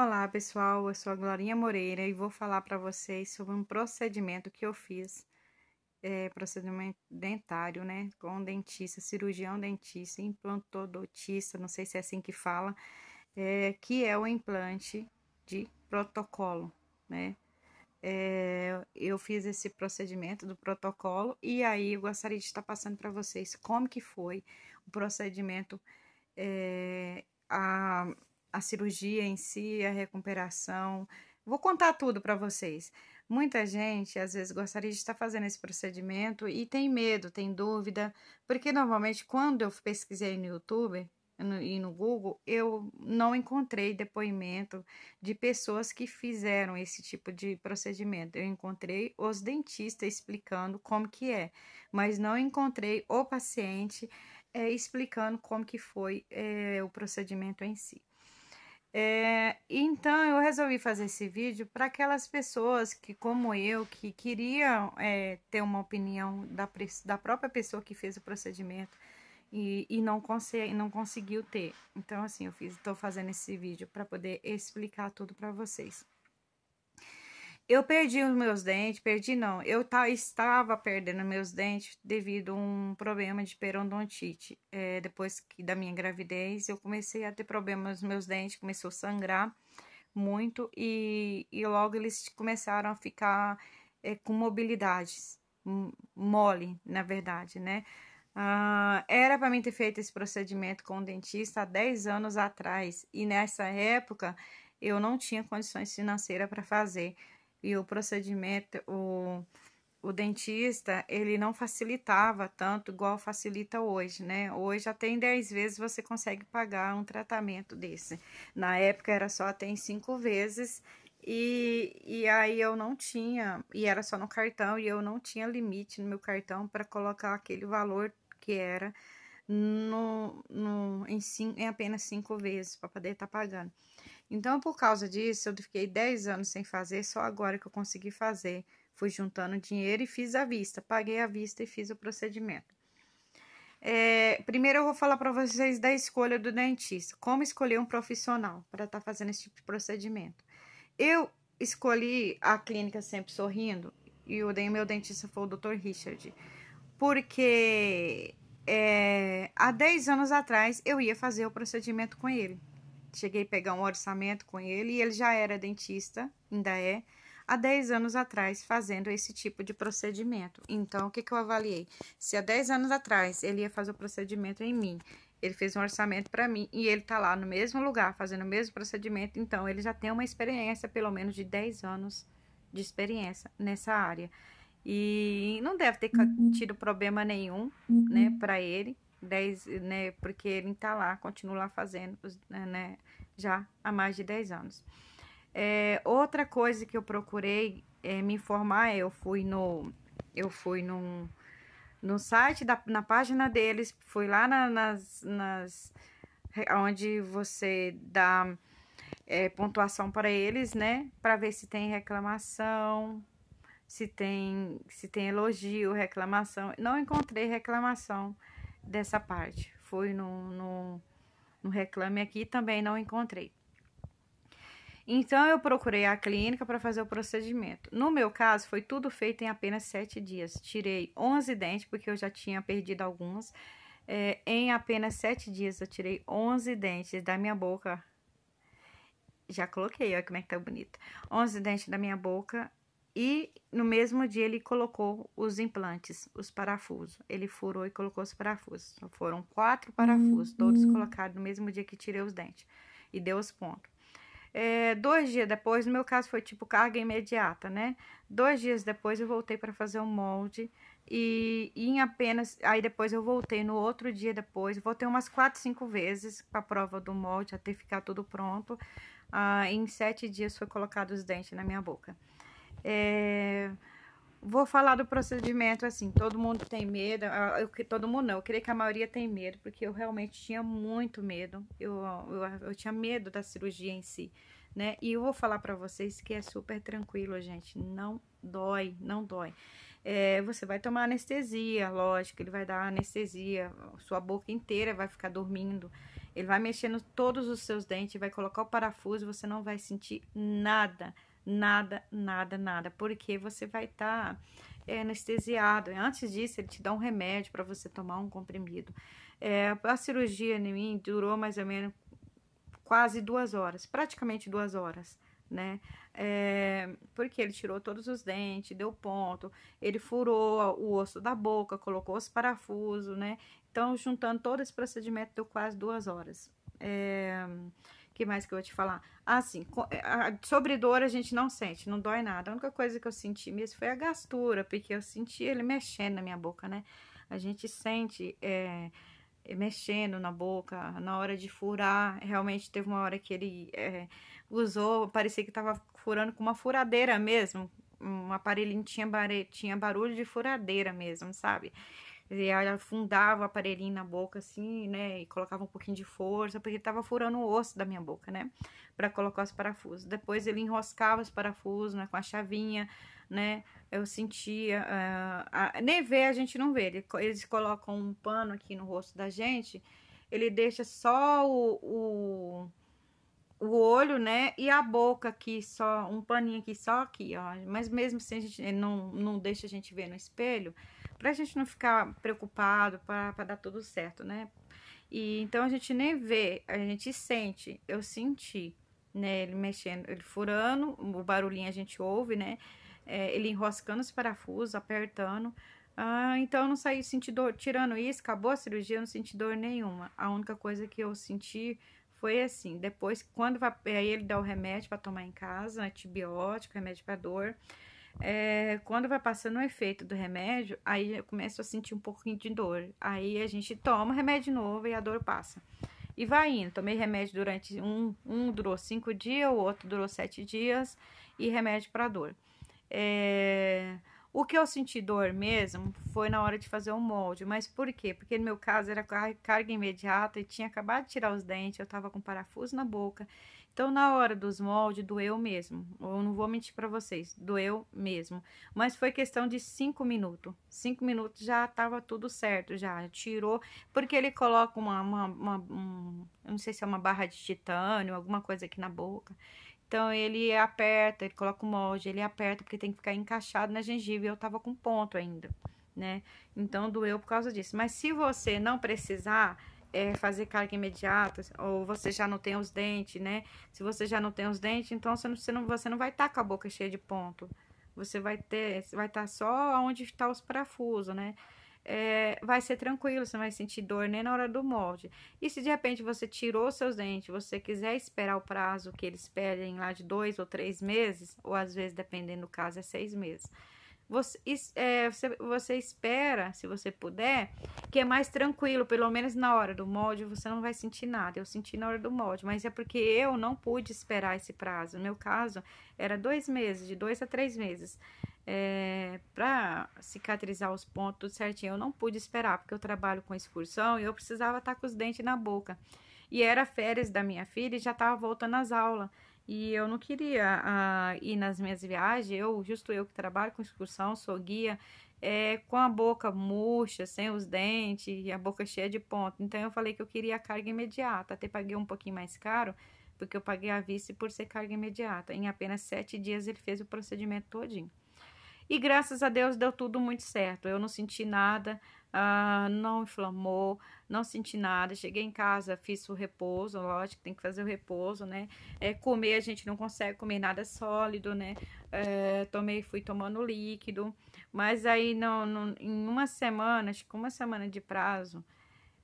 Olá pessoal, eu sou a Glorinha Moreira e vou falar para vocês sobre um procedimento que eu fiz, é, procedimento dentário, né? Com dentista, cirurgião dentista, implantodontista, não sei se é assim que fala, é, que é o implante de protocolo, né? É, eu fiz esse procedimento do protocolo e aí eu gostaria de estar passando para vocês como que foi o procedimento, é, a a cirurgia em si, a recuperação. Vou contar tudo para vocês. Muita gente às vezes gostaria de estar fazendo esse procedimento e tem medo, tem dúvida, porque normalmente quando eu pesquisei no YouTube e no Google, eu não encontrei depoimento de pessoas que fizeram esse tipo de procedimento. Eu encontrei os dentistas explicando como que é, mas não encontrei o paciente é, explicando como que foi é, o procedimento em si. É, então eu resolvi fazer esse vídeo para aquelas pessoas que, como eu, que queriam é, ter uma opinião da, da própria pessoa que fez o procedimento e, e não, consegue, não conseguiu ter. Então, assim, eu estou fazendo esse vídeo para poder explicar tudo para vocês. Eu perdi os meus dentes, perdi não, eu tá, estava perdendo meus dentes devido a um problema de periodontite. É, depois que, da minha gravidez, eu comecei a ter problemas nos meus dentes, começou a sangrar muito e, e logo eles começaram a ficar é, com mobilidades, mole, na verdade, né? Ah, era para mim ter feito esse procedimento com o dentista há 10 anos atrás e nessa época eu não tinha condições financeiras para fazer e o procedimento, o, o dentista, ele não facilitava tanto igual facilita hoje, né? Hoje até em 10 vezes você consegue pagar um tratamento desse. Na época era só até em 5 vezes e, e aí eu não tinha, e era só no cartão, e eu não tinha limite no meu cartão para colocar aquele valor que era no, no, em, cinco, em apenas cinco vezes para poder estar tá pagando. Então, por causa disso, eu fiquei 10 anos sem fazer, só agora que eu consegui fazer. Fui juntando dinheiro e fiz a vista, paguei a vista e fiz o procedimento. É, primeiro eu vou falar para vocês da escolha do dentista, como escolher um profissional para estar tá fazendo esse tipo de procedimento. Eu escolhi a clínica Sempre Sorrindo e o meu dentista foi o Dr. Richard, porque é, há 10 anos atrás eu ia fazer o procedimento com ele. Cheguei a pegar um orçamento com ele e ele já era dentista, ainda é, há 10 anos atrás fazendo esse tipo de procedimento. Então, o que, que eu avaliei? Se há 10 anos atrás ele ia fazer o procedimento em mim, ele fez um orçamento para mim e ele está lá no mesmo lugar fazendo o mesmo procedimento, então ele já tem uma experiência, pelo menos de 10 anos de experiência nessa área. E não deve ter uhum. tido problema nenhum, uhum. né, para ele, 10, né? Porque ele está lá, continua lá fazendo, né, né? Já há mais de 10 anos. É, outra coisa que eu procurei é, me informar, é, eu fui no, eu fui num, no site, da, na página deles, fui lá na, nas, nas, onde você dá é, pontuação para eles, né? Para ver se tem reclamação, se tem, se tem elogio, reclamação. Não encontrei reclamação dessa parte. Fui no, no, no Reclame Aqui também não encontrei. Então eu procurei a clínica para fazer o procedimento. No meu caso, foi tudo feito em apenas sete dias. Tirei 11 dentes, porque eu já tinha perdido alguns. É, em apenas sete dias, eu tirei 11 dentes da minha boca. Já coloquei, olha como é que tá bonito. 11 dentes da minha boca e no mesmo dia ele colocou os implantes, os parafusos. Ele furou e colocou os parafusos. Então, foram quatro parafusos, uhum. todos colocados no mesmo dia que tirei os dentes e deu os pontos. É, dois dias depois, no meu caso foi tipo carga imediata, né? Dois dias depois eu voltei para fazer o um molde e, e, em apenas. Aí depois eu voltei no outro dia depois, voltei umas quatro, cinco vezes para a prova do molde até ficar tudo pronto. Ah, em sete dias foi colocado os dentes na minha boca. É, vou falar do procedimento assim, todo mundo tem medo, ah, eu, todo mundo não, eu creio que a maioria tem medo, porque eu realmente tinha muito medo, eu, eu, eu tinha medo da cirurgia em si, né? E eu vou falar para vocês que é super tranquilo, gente, não dói, não dói. É, você vai tomar anestesia, lógico, ele vai dar anestesia, sua boca inteira vai ficar dormindo, ele vai mexendo todos os seus dentes, vai colocar o parafuso, você não vai sentir nada nada, nada, nada, porque você vai estar tá, é, anestesiado. Antes disso, ele te dá um remédio para você tomar um comprimido. É, a cirurgia em mim durou mais ou menos quase duas horas, praticamente duas horas, né? É, porque ele tirou todos os dentes, deu ponto, ele furou o osso da boca, colocou os parafusos, né? Então, juntando todo esse procedimento, deu quase duas horas. É, que mais que eu vou te falar? Assim, sobre dor a gente não sente, não dói nada. A única coisa que eu senti mesmo foi a gastura, porque eu senti ele mexendo na minha boca, né? A gente sente é, é mexendo na boca, na hora de furar. Realmente teve uma hora que ele é, usou, parecia que tava furando com uma furadeira mesmo. Um aparelhinho tinha, tinha barulho de furadeira mesmo, sabe? E ela afundava o aparelhinho na boca, assim, né? E colocava um pouquinho de força, porque ele tava furando o osso da minha boca, né? Pra colocar os parafusos. Depois ele enroscava os parafusos, né? Com a chavinha, né? Eu sentia. Uh, ah, a... Ah, nem vê, a gente não vê. Eles colocam um pano aqui no rosto da gente, ele deixa só o... o o olho, né? E a boca aqui, só um paninho aqui, só aqui, ó. Mas mesmo assim, a gente não, não deixa a gente ver no espelho para a gente não ficar preocupado, para dar tudo certo, né? E então a gente nem vê, a gente sente. Eu senti, né? Ele mexendo, ele furando, o barulhinho a gente ouve, né? É, ele enroscando os parafusos, apertando. Ah, então eu não saí senti dor. Tirando isso, acabou a cirurgia, eu não senti dor nenhuma. A única coisa que eu senti foi assim. Depois, quando vai, aí ele dá o remédio para tomar em casa, antibiótico, remédio para dor é, quando vai passando o efeito do remédio, aí eu começo a sentir um pouquinho de dor. Aí a gente toma remédio novo e a dor passa. E vai indo. Tomei remédio durante um, um durou cinco dias, o outro durou sete dias e remédio para dor. É, o que eu senti dor mesmo foi na hora de fazer o molde, mas por quê? Porque no meu caso era carga imediata e tinha acabado de tirar os dentes, eu tava com parafuso na boca. Então, na hora dos moldes, doeu mesmo. Eu não vou mentir para vocês, doeu mesmo. Mas foi questão de cinco minutos. Cinco minutos já tava tudo certo, já tirou. Porque ele coloca uma, uma, uma um, eu não sei se é uma barra de titânio, alguma coisa aqui na boca. Então ele aperta, ele coloca o molde, ele aperta porque tem que ficar encaixado na gengiva. E eu tava com ponto ainda, né? Então doeu por causa disso. Mas se você não precisar é, fazer carga imediata, ou você já não tem os dentes, né? Se você já não tem os dentes, então você não, você não, você não vai estar tá com a boca cheia de ponto. Você vai ter, vai estar tá só onde estão tá os parafusos, né? é, vai ser tranquilo, você não vai sentir dor nem na hora do molde. E se de repente você tirou seus dentes, você quiser esperar o prazo que eles pedem lá de dois ou três meses, ou às vezes, dependendo do caso, é seis meses você, é, você, você, espera, se você puder, que é mais tranquilo, pelo menos na hora do molde você não vai sentir nada. Eu senti na hora do molde, mas é porque eu não pude esperar esse prazo. No meu caso, era dois meses, de dois a três meses, é, para cicatrizar os pontos tudo certinho. Eu não pude esperar, porque eu trabalho com excursão e eu precisava estar com os dentes na boca. E era férias da minha filha e já estava voltando às aulas. E eu não queria uh, ir nas minhas viagens, eu, justo eu que trabalho com excursão, sou guia, é, com a boca murcha, sem os dentes, e a boca cheia de ponto. Então eu falei que eu queria a carga imediata, até paguei um pouquinho mais caro, porque eu paguei a vice por ser carga imediata. Em apenas sete dias ele fez o procedimento todinho. E graças a Deus deu tudo muito certo. Eu não senti nada, ah, não inflamou, não senti nada. Cheguei em casa, fiz o repouso, lógico, tem que fazer o repouso, né? É, comer, a gente não consegue comer nada sólido, né? É, tomei, fui tomando líquido, mas aí não, não, em uma semana, acho que uma semana de prazo,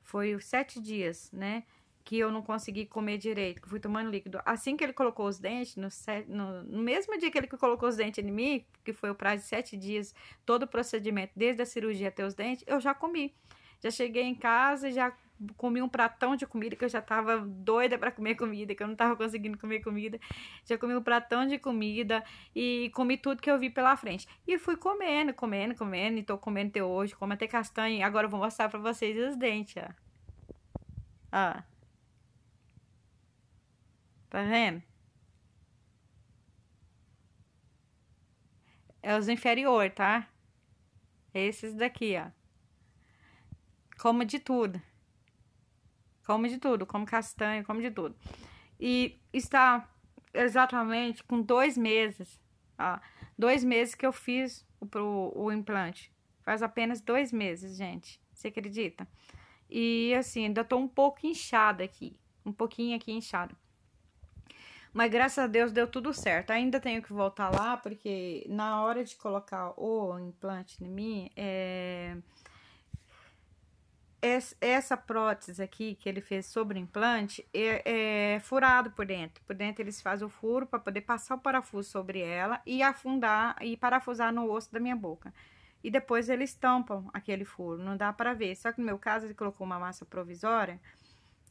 foi sete dias, né? que eu não consegui comer direito, que fui tomando líquido. Assim que ele colocou os dentes, no, set, no, no, mesmo dia que ele colocou os dentes em mim, que foi o prazo de sete dias, todo o procedimento, desde a cirurgia até os dentes, eu já comi. Já cheguei em casa, já comi um pratão de comida, que eu já tava doida para comer comida, que eu não tava conseguindo comer comida. Já comi um pratão de comida e comi tudo que eu vi pela frente. E fui comendo, comendo, comendo, e tô comendo até hoje, como até castanha. Agora eu vou mostrar para vocês os dentes, ó. Ah. Tá vendo? É os inferior, tá? Esses daqui, ó. Como de tudo. Como de tudo, como castanho, como de tudo. E está exatamente com dois meses, ó. Dois meses que eu fiz o, pro, o implante. Faz apenas dois meses, gente. Você acredita? E assim, ainda tô um pouco inchada aqui. Um pouquinho aqui inchada. Mas graças a Deus deu tudo certo. Ainda tenho que voltar lá, porque na hora de colocar o implante em mim, é... essa prótese aqui que ele fez sobre implante é, é furado por dentro. Por dentro eles fazem o furo para poder passar o parafuso sobre ela e afundar e parafusar no osso da minha boca e depois eles tampam aquele furo, não dá para ver. Só que no meu caso ele colocou uma massa provisória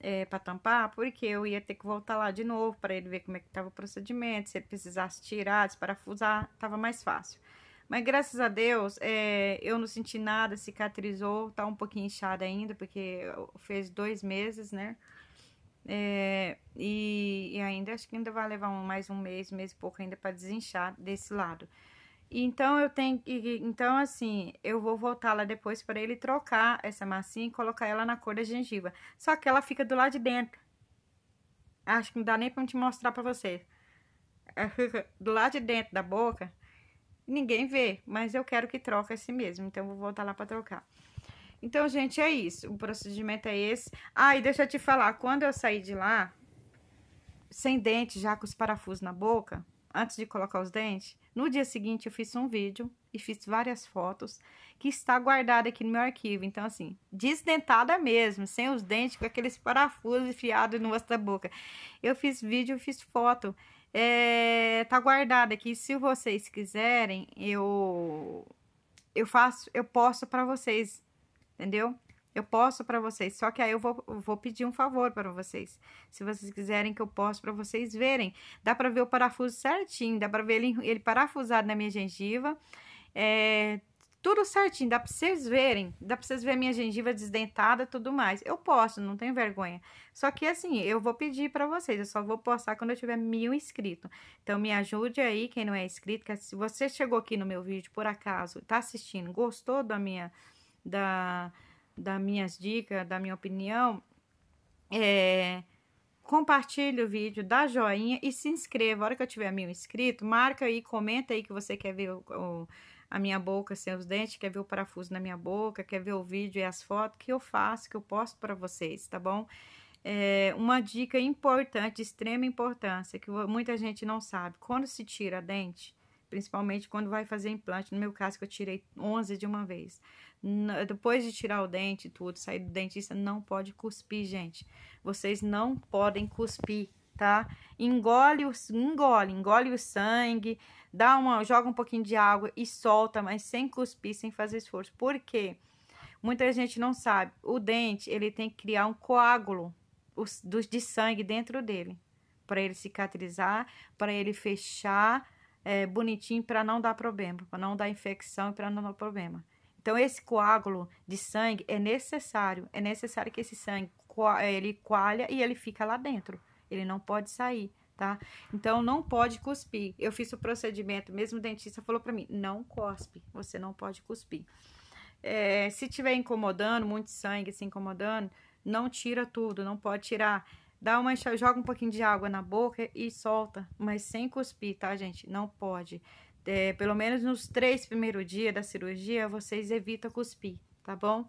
é, para tampar, porque eu ia ter que voltar lá de novo para ele ver como é que estava o procedimento, se ele precisasse tirar, desparafusar, estava mais fácil. Mas graças a Deus, é, eu não senti nada, cicatrizou, tá um pouquinho inchada ainda, porque fez dois meses, né? É, e, e, ainda acho que ainda vai levar um, mais um mês, mês e pouco ainda para desinchar desse lado. Então eu tenho então assim, eu vou voltar lá depois para ele trocar essa massinha e colocar ela na cor da gengiva. Só que ela fica do lado de dentro. Acho que não dá nem para te mostrar para você. do lado de dentro da boca, ninguém vê, mas eu quero que troque esse mesmo, então vou voltar lá para trocar. Então, gente, é isso. O procedimento é esse. Ah, e deixa eu te falar, quando eu saí de lá, sem dente, já com os parafusos na boca, antes de colocar os dentes. No dia seguinte, eu fiz um vídeo e fiz várias fotos que está guardada aqui no meu arquivo. Então, assim, desdentada mesmo, sem os dentes, com aqueles parafusos enfiados no osso da boca. Eu fiz vídeo, fiz foto. É, tá guardada aqui. Se vocês quiserem, eu eu faço, eu posto para vocês, entendeu? Eu posso para vocês, só que aí eu vou, vou pedir um favor para vocês. Se vocês quiserem que eu posso para vocês verem. Dá para ver o parafuso certinho, dá para ver ele, ele parafusado na minha gengiva. É, tudo certinho, dá para vocês verem, dá para vocês verem minha gengiva desdentada, tudo mais. Eu posso, não tenho vergonha. Só que assim, eu vou pedir para vocês, eu só vou postar quando eu tiver mil inscritos. Então me ajude aí, quem não é inscrito, que se você chegou aqui no meu vídeo por acaso, tá assistindo, gostou da minha da das minhas dicas, da minha opinião, é, compartilhe o vídeo, dá joinha e se inscreva. A hora que eu tiver mil inscritos, marca aí, comenta aí que você quer ver o, o, a minha boca sem os dentes, quer ver o parafuso na minha boca, quer ver o vídeo e as fotos que eu faço, que eu posto para vocês, tá bom? É uma dica importante, de extrema importância, que muita gente não sabe. Quando se tira dente, principalmente quando vai fazer implante. No meu caso, que eu tirei 11 de uma vez. Depois de tirar o dente e tudo, sair do dentista, não pode cuspir, gente. Vocês não podem cuspir, tá? Engole, o, engole, engole o sangue, dá uma, joga um pouquinho de água e solta, mas sem cuspir, sem fazer esforço. Por quê? Muita gente não sabe. O dente, ele tem que criar um coágulo de sangue dentro dele para ele cicatrizar, para ele fechar é, bonitinho para não dar problema, para não dar infecção e para não dar problema. Então, esse coágulo de sangue é necessário, é necessário que esse sangue é, ele coalha e ele fica lá dentro, ele não pode sair, tá? Então, não pode cuspir. Eu fiz o procedimento, mesmo o dentista falou para mim: não cospe, você não pode cuspir. É, se tiver incomodando, muito sangue se incomodando, não tira tudo, não pode tirar Dá uma enxada, joga um pouquinho de água na boca e solta, mas sem cuspir, tá, gente? Não pode. É, pelo menos nos três primeiros dias da cirurgia, vocês evitam cuspir, tá bom?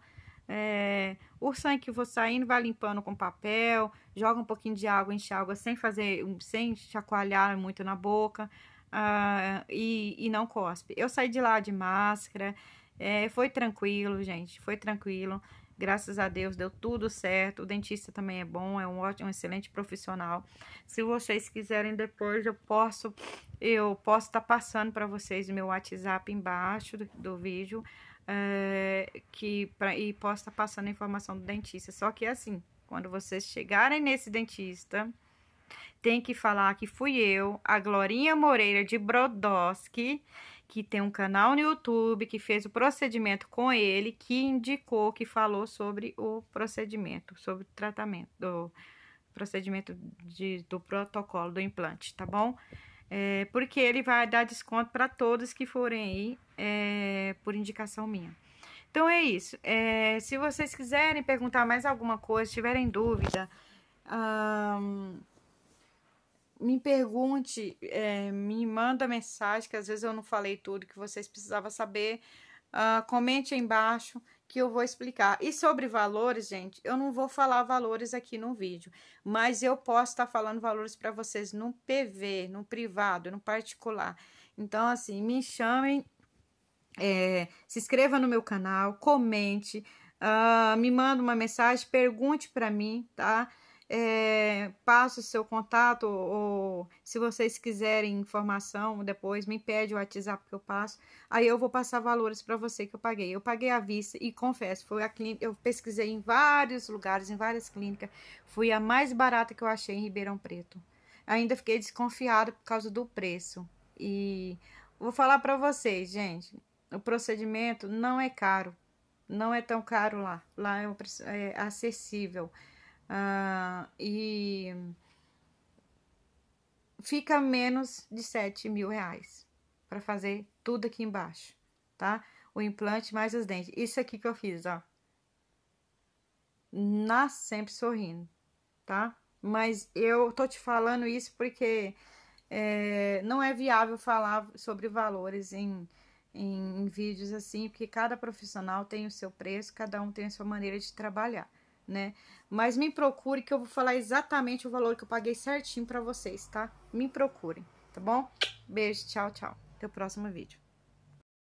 É, o sangue que for saindo, vai limpando com papel, joga um pouquinho de água, enche água sem fazer, sem chacoalhar muito na boca ah, e, e não cospe. Eu saí de lá de máscara, é, foi tranquilo, gente, foi tranquilo. Graças a Deus deu tudo certo. O dentista também é bom, é um ótimo, um excelente profissional. Se vocês quiserem depois, eu posso eu posso estar tá passando para vocês o meu WhatsApp embaixo do, do vídeo é, que pra, e posso estar tá passando a informação do dentista. Só que assim, quando vocês chegarem nesse dentista, tem que falar que fui eu, a Glorinha Moreira de Brodowski que tem um canal no YouTube, que fez o procedimento com ele, que indicou, que falou sobre o procedimento, sobre o tratamento, do procedimento de, do protocolo do implante, tá bom? É, porque ele vai dar desconto para todos que forem aí é, por indicação minha. Então é isso. É, se vocês quiserem perguntar mais alguma coisa, tiverem dúvida. Hum, me pergunte, é, me manda mensagem, que às vezes eu não falei tudo que vocês precisavam saber. Uh, comente aí embaixo que eu vou explicar. E sobre valores, gente, eu não vou falar valores aqui no vídeo, mas eu posso estar tá falando valores para vocês no PV, no privado, no particular. Então, assim, me chamem, é, se inscreva no meu canal, comente, uh, me manda uma mensagem, pergunte para mim, tá? é, passo o seu contato ou se vocês quiserem informação depois, me pede o WhatsApp que eu passo. Aí eu vou passar valores para você que eu paguei. Eu paguei à vista e confesso, foi a clínica, eu pesquisei em vários lugares, em várias clínicas, fui a mais barata que eu achei em Ribeirão Preto. Ainda fiquei desconfiada por causa do preço. E vou falar para vocês, gente, o procedimento não é caro. Não é tão caro lá. Lá é, é acessível. Uh, e fica menos de 7 mil reais para fazer tudo aqui embaixo, tá? O implante mais os dentes. Isso aqui que eu fiz, ó. Nasce sempre sorrindo, tá? Mas eu tô te falando isso porque é, não é viável falar sobre valores em, em, em vídeos assim, porque cada profissional tem o seu preço, cada um tem a sua maneira de trabalhar né? Mas me procure que eu vou falar exatamente o valor que eu paguei certinho para vocês, tá? Me procurem, tá bom? Beijo, tchau, tchau. Até o próximo vídeo.